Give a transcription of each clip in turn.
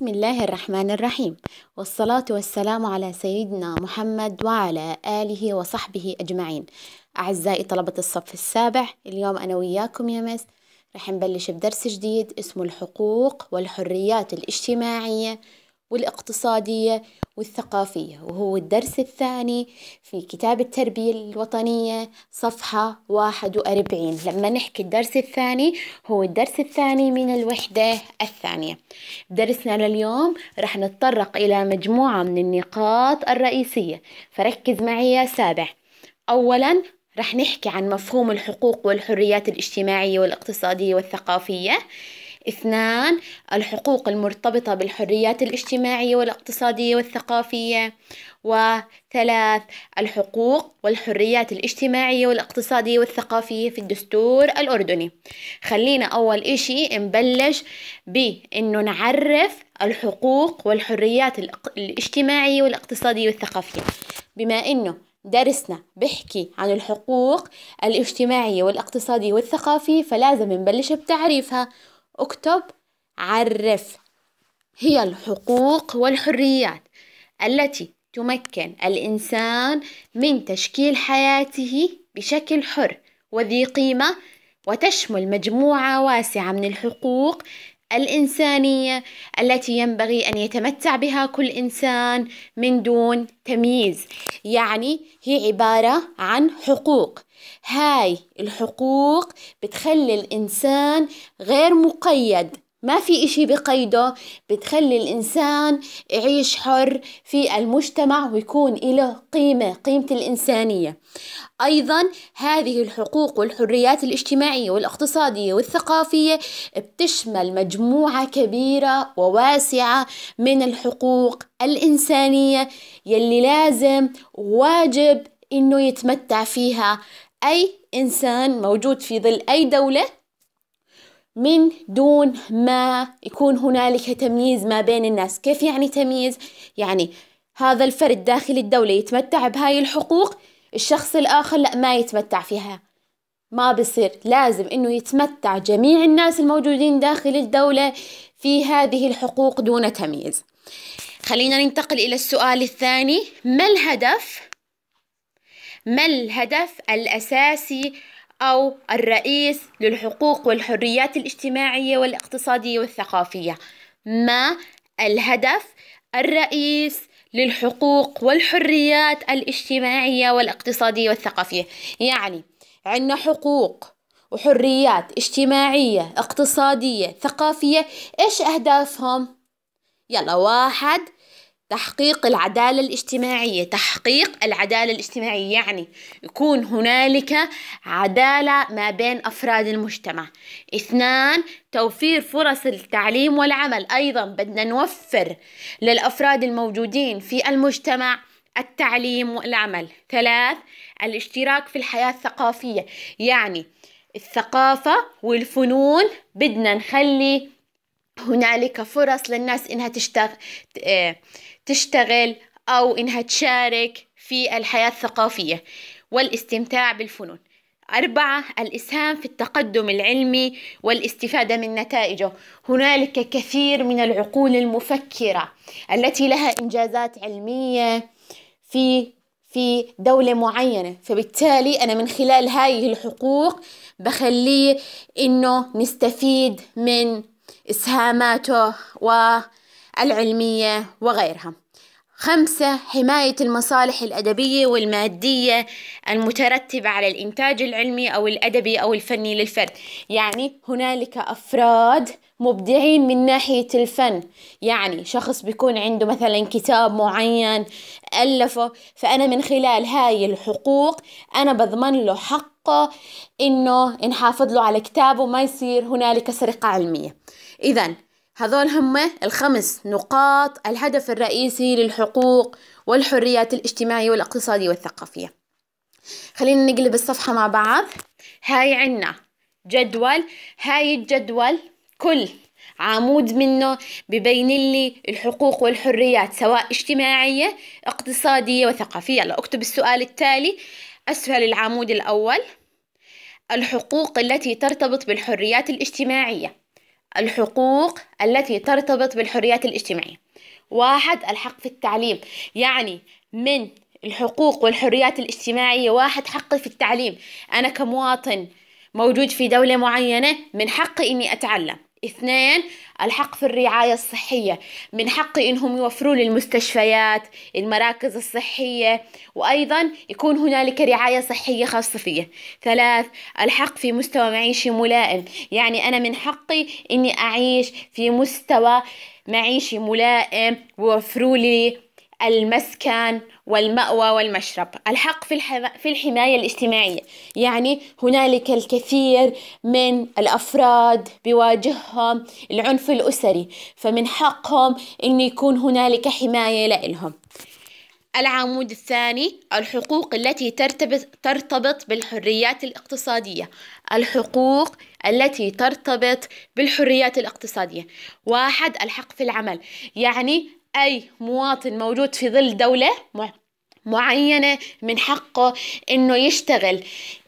بسم الله الرحمن الرحيم والصلاة والسلام على سيدنا محمد وعلى آله وصحبه أجمعين أعزائي طلبة الصف السابع اليوم أنا وياكم يا مس رح نبلش بدرس جديد اسمه الحقوق والحريات الاجتماعية والاقتصادية والثقافية وهو الدرس الثاني في كتاب التربية الوطنية صفحة واحد وأربعين لما نحكي الدرس الثاني هو الدرس الثاني من الوحدة الثانية درسنا لليوم رح نتطرق إلى مجموعة من النقاط الرئيسية فركز معي يا سابع أولا رح نحكي عن مفهوم الحقوق والحريات الاجتماعية والاقتصادية والثقافية اثنان الحقوق المرتبطة بالحريات الاجتماعية والاقتصادية والثقافية وثلاث الحقوق والحريات الاجتماعية والاقتصادية والثقافية في الدستور الأردني خلينا أول إشي نبلش بأنه نعرف الحقوق والحريات الاجتماعية والاقتصادية والثقافية بما أنه درسنا بحكي عن الحقوق الاجتماعية والاقتصادية والثقافية فلازم نبلش بتعريفها اكتب عرف هي الحقوق والحريات التي تمكن الإنسان من تشكيل حياته بشكل حر وذي قيمة وتشمل مجموعة واسعة من الحقوق الإنسانية التي ينبغي أن يتمتع بها كل إنسان من دون تمييز يعني هي عبارة عن حقوق هاي الحقوق بتخلي الإنسان غير مقيد ما في إشي بقيده بتخلي الإنسان يعيش حر في المجتمع ويكون له قيمة قيمة الإنسانية أيضا هذه الحقوق والحريات الاجتماعية والاقتصادية والثقافية بتشمل مجموعة كبيرة وواسعة من الحقوق الإنسانية يلي لازم واجب إنه يتمتع فيها أي إنسان موجود في ظل أي دولة من دون ما يكون هنالك تمييز ما بين الناس كيف يعني تمييز؟ يعني هذا الفرد داخل الدولة يتمتع بهاي الحقوق الشخص الآخر لا ما يتمتع فيها ما بصير لازم انه يتمتع جميع الناس الموجودين داخل الدولة في هذه الحقوق دون تمييز خلينا ننتقل الى السؤال الثاني ما الهدف ما الهدف الاساسي أو الرئيس للحقوق والحريات الاجتماعية والاقتصادية والثقافية ما الهدف الرئيس للحقوق والحريات الاجتماعية والاقتصادية والثقافية يعني عندنا حقوق وحريات اجتماعية اقتصادية ثقافية ايش اهدافهم يلا واحد تحقيق العدالة الاجتماعية تحقيق العدالة الاجتماعية يعني يكون هنالك عدالة ما بين أفراد المجتمع اثنان توفير فرص التعليم والعمل أيضا بدنا نوفر للأفراد الموجودين في المجتمع التعليم والعمل ثلاث الاشتراك في الحياة الثقافية يعني الثقافة والفنون بدنا نخلي هنالك فرص للناس انها تشتغل آه، تشتغل أو إنها تشارك في الحياة الثقافية والاستمتاع بالفنون أربعة الإسهام في التقدم العلمي والاستفادة من نتائجه هنالك كثير من العقول المفكرة التي لها إنجازات علمية في في دولة معينة فبالتالي أنا من خلال هذه الحقوق بخليه إنه نستفيد من إسهاماته والعلمية وغيرها خمسة حماية المصالح الأدبية والمادية المترتبة على الإنتاج العلمي أو الأدبي أو الفني للفرد يعني هنالك أفراد مبدعين من ناحية الفن يعني شخص بيكون عنده مثلا كتاب معين ألفه فأنا من خلال هاي الحقوق أنا بضمن له حقه إنه نحافظ له على كتابه ما يصير هنالك سرقة علمية إذا هذول هم الخمس نقاط الهدف الرئيسي للحقوق والحريات الاجتماعية والاقتصادية والثقافية خلينا نقلب الصفحة مع بعض هاي عنا جدول هاي الجدول كل عمود منه ببين لي الحقوق والحريات سواء اجتماعية اقتصادية وثقافية يلا اكتب السؤال التالي أسفل العمود الأول الحقوق التي ترتبط بالحريات الاجتماعية الحقوق التي ترتبط بالحريات الاجتماعية واحد الحق في التعليم يعني من الحقوق والحريات الاجتماعية واحد حقي في التعليم أنا كمواطن موجود في دولة معينة من حقي إني أتعلم اثنين الحق في الرعاية الصحية من حقي انهم يوفروا للمستشفيات المراكز الصحية وايضا يكون هنالك رعاية صحية خاصة فيا ثلاث الحق في مستوى معيشي ملائم يعني انا من حقي اني اعيش في مستوى معيشي ملائم ووفروا لي المسكن والمأوى والمشرب الحق في, في الحماية الاجتماعية يعني هنالك الكثير من الأفراد بواجههم العنف الأسري فمن حقهم أن يكون هنالك حماية لإلهم العمود الثاني الحقوق التي ترتبط, ترتبط بالحريات الاقتصادية الحقوق التي ترتبط بالحريات الاقتصادية واحد الحق في العمل يعني أي مواطن موجود في ظل دولة معينة من حقه إنه يشتغل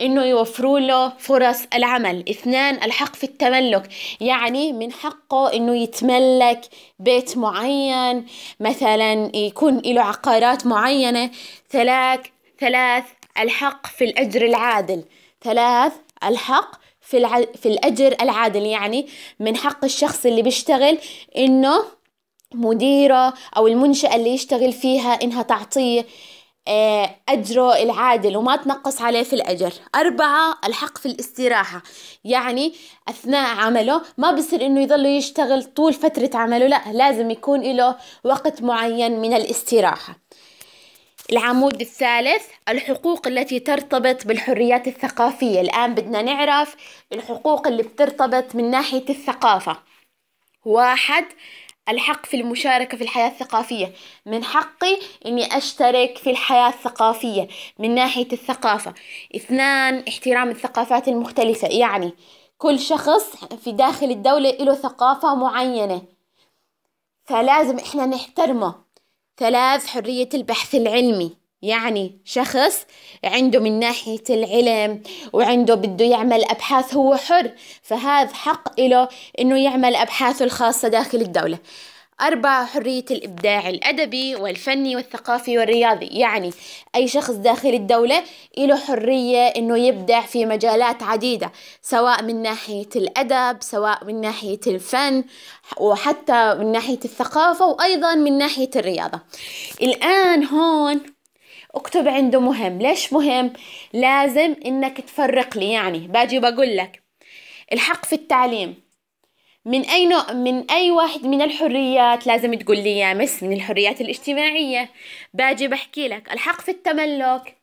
إنه يوفروا له فرص العمل اثنان الحق في التملك يعني من حقه إنه يتملك بيت معين مثلا يكون له عقارات معينة ثلاث ثلاث الحق في الأجر العادل ثلاث الحق في, الع... في الأجر العادل يعني من حق الشخص اللي بيشتغل إنه مديره او المنشاه اللي يشتغل فيها انها تعطيه آه، أجره العادل وما تنقص عليه في الأجر أربعة الحق في الاستراحة يعني أثناء عمله ما بصير إنه يظل يشتغل طول فترة عمله لا لازم يكون له وقت معين من الاستراحة العمود الثالث الحقوق التي ترتبط بالحريات الثقافية الآن بدنا نعرف الحقوق اللي بترتبط من ناحية الثقافة واحد الحق في المشاركة في الحياة الثقافية من حقي أني أشترك في الحياة الثقافية من ناحية الثقافة اثنان احترام الثقافات المختلفة يعني كل شخص في داخل الدولة له ثقافة معينة فلازم إحنا نحترمه ثلاث حرية البحث العلمي يعني شخص عنده من ناحية العلم وعنده بده يعمل أبحاث هو حر فهذا حق له إنه يعمل أبحاثه الخاصة داخل الدولة أربعة حرية الإبداع الأدبي والفني والثقافي والرياضي يعني أي شخص داخل الدولة له حرية إنه يبدع في مجالات عديدة سواء من ناحية الأدب سواء من ناحية الفن وحتى من ناحية الثقافة وأيضا من ناحية الرياضة الآن هون اكتب عنده مهم ليش مهم لازم انك تفرق لي يعني باجي بقول لك الحق في التعليم من اي نوع من اي واحد من الحريات لازم تقول لي يا مس من الحريات الاجتماعيه باجي بحكي لك الحق في التملك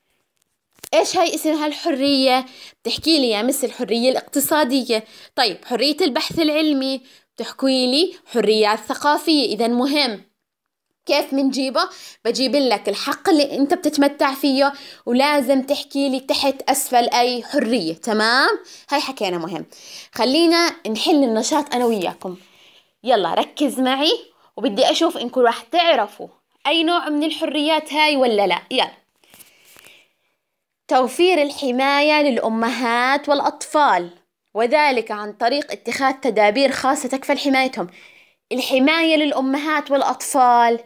ايش هي اسمها الحريه بتحكي لي يا مس الحريه الاقتصاديه طيب حريه البحث العلمي بتحكي لي حريات ثقافيه اذا مهم كيف منجيبه بجيب لك الحق اللي انت بتتمتع فيه ولازم تحكي لي تحت اسفل اي حريه تمام هاي حكينا مهم خلينا نحل النشاط انا وياكم يلا ركز معي وبدي اشوف انكم راح تعرفوا اي نوع من الحريات هاي ولا لا يلا توفير الحماية للأمهات والأطفال وذلك عن طريق اتخاذ تدابير خاصة تكفل حمايتهم الحماية للأمهات والأطفال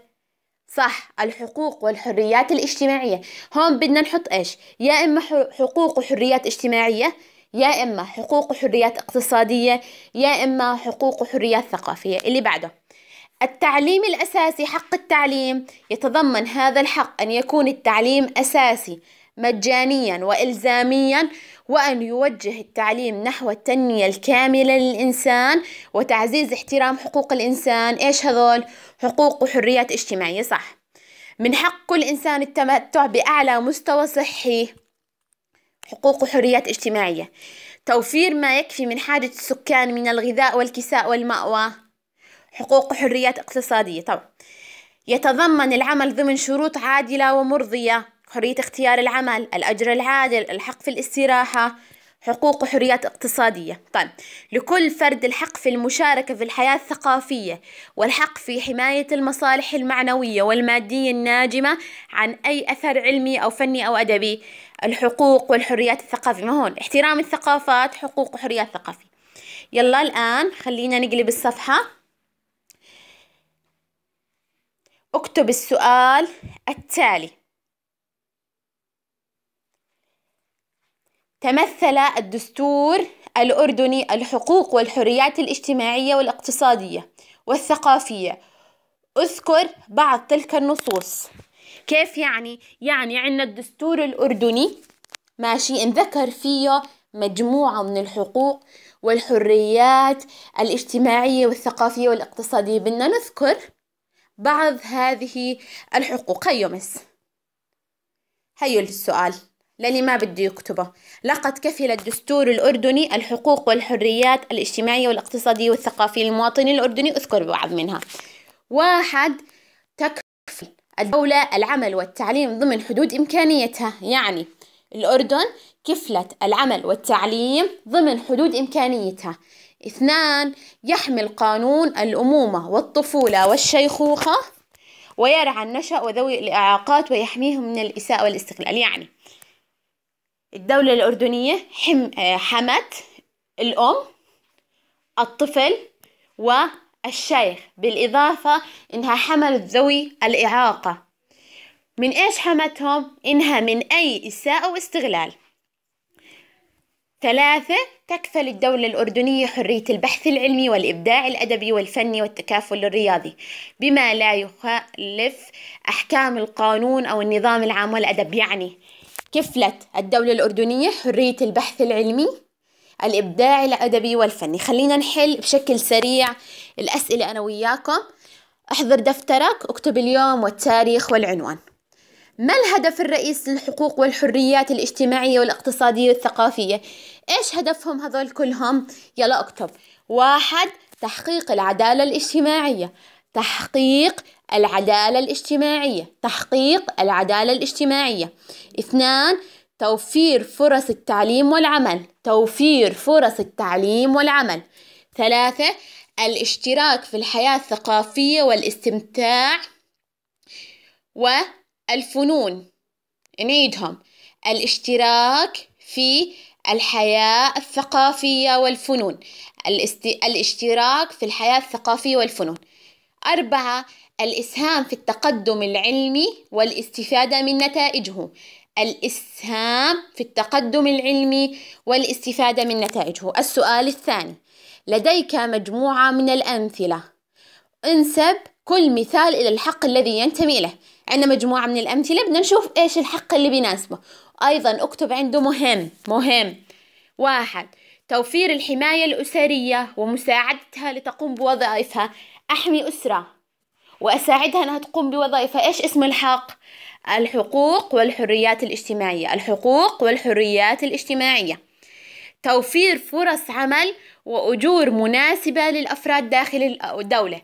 صح الحقوق والحريات الاجتماعية هون بدنا نحط إيش يا إما حقوق وحريات اجتماعية يا إما حقوق وحريات اقتصادية يا إما حقوق وحريات ثقافية اللي بعده التعليم الأساسي حق التعليم يتضمن هذا الحق أن يكون التعليم أساسي مجانيا والزاميا وان يوجه التعليم نحو التنميه الكامله للانسان وتعزيز احترام حقوق الانسان ايش هذول حقوق وحريات اجتماعيه صح من حق كل انسان التمتع باعلى مستوى صحي حقوق وحريات اجتماعيه توفير ما يكفي من حاجه السكان من الغذاء والكساء والماوى حقوق وحريات اقتصاديه طبعا يتضمن العمل ضمن شروط عادله ومرضيه حرية اختيار العمل الأجر العادل الحق في الاستراحة حقوق وحريات اقتصادية طيب لكل فرد الحق في المشاركة في الحياة الثقافية والحق في حماية المصالح المعنوية والمادية الناجمة عن أي أثر علمي أو فني أو أدبي الحقوق والحريات الثقافية ما هون احترام الثقافات حقوق وحريات ثقافية يلا الآن خلينا نقلب الصفحة اكتب السؤال التالي تمثل الدستور الأردني الحقوق والحريات الاجتماعية والاقتصادية والثقافية أذكر بعض تلك النصوص كيف يعني؟ يعني عندنا الدستور الأردني ماشي انذكر فيه مجموعة من الحقوق والحريات الاجتماعية والثقافية والاقتصادية بدنا نذكر بعض هذه الحقوق هيو مس هيو السؤال للي ما بده يكتبه لقد كفل الدستور الأردني الحقوق والحريات الاجتماعية والاقتصادية والثقافية للمواطنين الأردني أذكر بعض منها واحد تكفل الدولة العمل والتعليم ضمن حدود إمكانيتها يعني الأردن كفلت العمل والتعليم ضمن حدود إمكانيتها اثنان يحمل قانون الأمومة والطفولة والشيخوخة ويرعى النشأ وذوي الإعاقات ويحميهم من الإساءة والاستغلال يعني الدولة الأردنية حم... آه، حمت الأم الطفل والشيخ بالإضافة إنها حملت ذوي الإعاقة من إيش حمتهم؟ إنها من أي إساءة واستغلال ثلاثة تكفل الدولة الأردنية حرية البحث العلمي والإبداع الأدبي والفني والتكافل الرياضي بما لا يخالف أحكام القانون أو النظام العام والأدب يعني كفلت الدولة الأردنية حرية البحث العلمي الإبداع الأدبي والفني خلينا نحل بشكل سريع الأسئلة أنا وياكم احضر دفترك اكتب اليوم والتاريخ والعنوان ما الهدف الرئيسي للحقوق والحريات الاجتماعية والاقتصادية والثقافية؟ إيش هدفهم هذول كلهم؟ يلا اكتب واحد تحقيق العدالة الاجتماعية تحقيق العدالة الاجتماعية تحقيق العدالة الاجتماعية اثنان توفير فرص التعليم والعمل توفير فرص التعليم والعمل ثلاثة الاشتراك في الحياة الثقافية والاستمتاع والفنون نعيدهم الاشتراك في الحياة الثقافية والفنون الاشتراك في الحياة الثقافية والفنون أربعة الإسهام في التقدم العلمي والاستفادة من نتائجه الإسهام في التقدم العلمي والاستفادة من نتائجه السؤال الثاني لديك مجموعة من الأمثلة انسب كل مثال إلى الحق الذي ينتمي له عندنا مجموعة من الأمثلة بدنا نشوف إيش الحق اللي بيناسبه أيضا أكتب عنده مهم مهم واحد توفير الحماية الأسرية ومساعدتها لتقوم بوظائفها أحمي أسرة وأساعدها أنها تقوم بوظائفها إيش اسم الحق؟ الحقوق والحريات الاجتماعية الحقوق والحريات الاجتماعية توفير فرص عمل وأجور مناسبة للأفراد داخل الدولة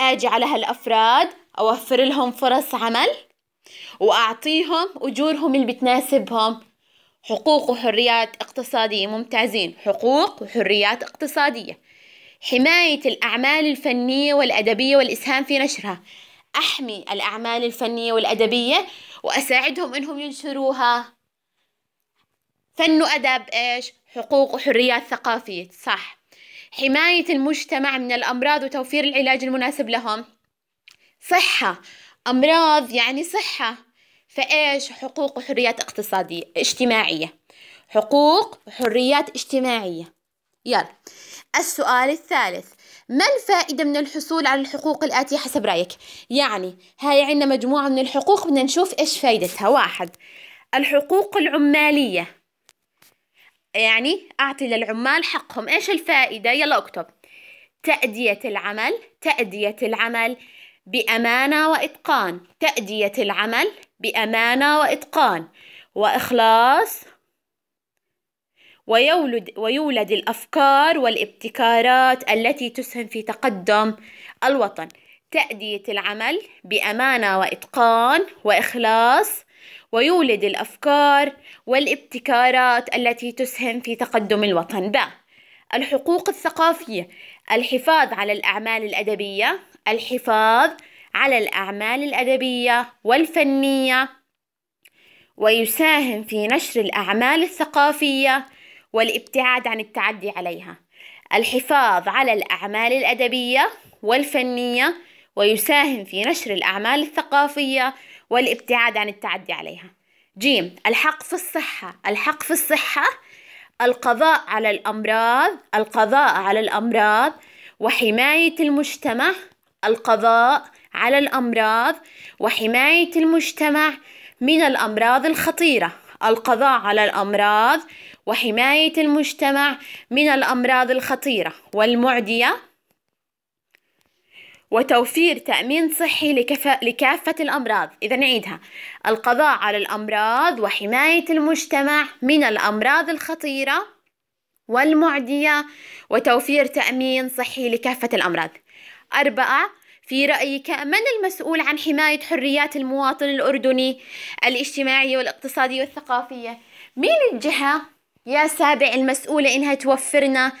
أجعلها الأفراد أوفر لهم فرص عمل وأعطيهم أجورهم اللي بتناسبهم حقوق وحريات اقتصادية ممتازين حقوق وحريات اقتصادية حماية الأعمال الفنية والأدبية والإسهام في نشرها أحمي الأعمال الفنية والأدبية وأساعدهم إنهم ينشروها فن وأدب إيش؟ حقوق وحريات ثقافية صح حماية المجتمع من الأمراض وتوفير العلاج المناسب لهم صحة أمراض يعني صحة فإيش حقوق وحريات اقتصادية اجتماعية حقوق وحريات اجتماعية يلا السؤال الثالث ما الفائدة من الحصول على الحقوق الآتية حسب رأيك؟ يعني هاي يعني عندنا مجموعة من الحقوق بدنا نشوف إيش فايدتها واحد الحقوق العمالية يعني أعطي للعمال حقهم إيش الفائدة؟ يلا اكتب تأدية العمل تأدية العمل بأمانة وإتقان تأدية العمل بأمانة وإتقان وإخلاص ويولد, ويولد الأفكار والابتكارات التي تسهم في تقدم الوطن تأدية العمل بأمانة وإتقان وإخلاص ويولد الأفكار والابتكارات التي تسهم في تقدم الوطن ب الحقوق الثقافية الحفاظ على الأعمال الأدبية الحفاظ على الأعمال الأدبية والفنية ويساهم في نشر الأعمال الثقافية والابتعاد عن التعدي عليها الحفاظ على الأعمال الأدبية والفنية ويساهم في نشر الأعمال الثقافية والابتعاد عن التعدي عليها جيم الحق في الصحة الحق في الصحة القضاء على الأمراض القضاء على الأمراض وحماية المجتمع القضاء على الأمراض وحماية المجتمع من الأمراض الخطيرة القضاء على الأمراض وحماية المجتمع من الأمراض الخطيرة والمعدية وتوفير تأمين صحي لكفا... لكافة الأمراض إذا نعيدها القضاء على الأمراض وحماية المجتمع من الأمراض الخطيرة والمعدية وتوفير تأمين صحي لكافة الأمراض أربعة في رأيك من المسؤول عن حماية حريات المواطن الأردني الاجتماعية والاقتصادية والثقافية؟ مين الجهة يا سابع المسؤولة إنها توفرنا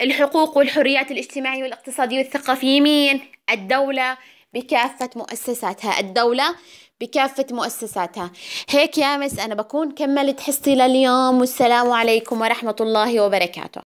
الحقوق والحريات الاجتماعية والاقتصادية والثقافية مين؟ الدولة بكافة مؤسساتها الدولة بكافة مؤسساتها هيك يا مس أنا بكون كملت حصتي لليوم والسلام عليكم ورحمة الله وبركاته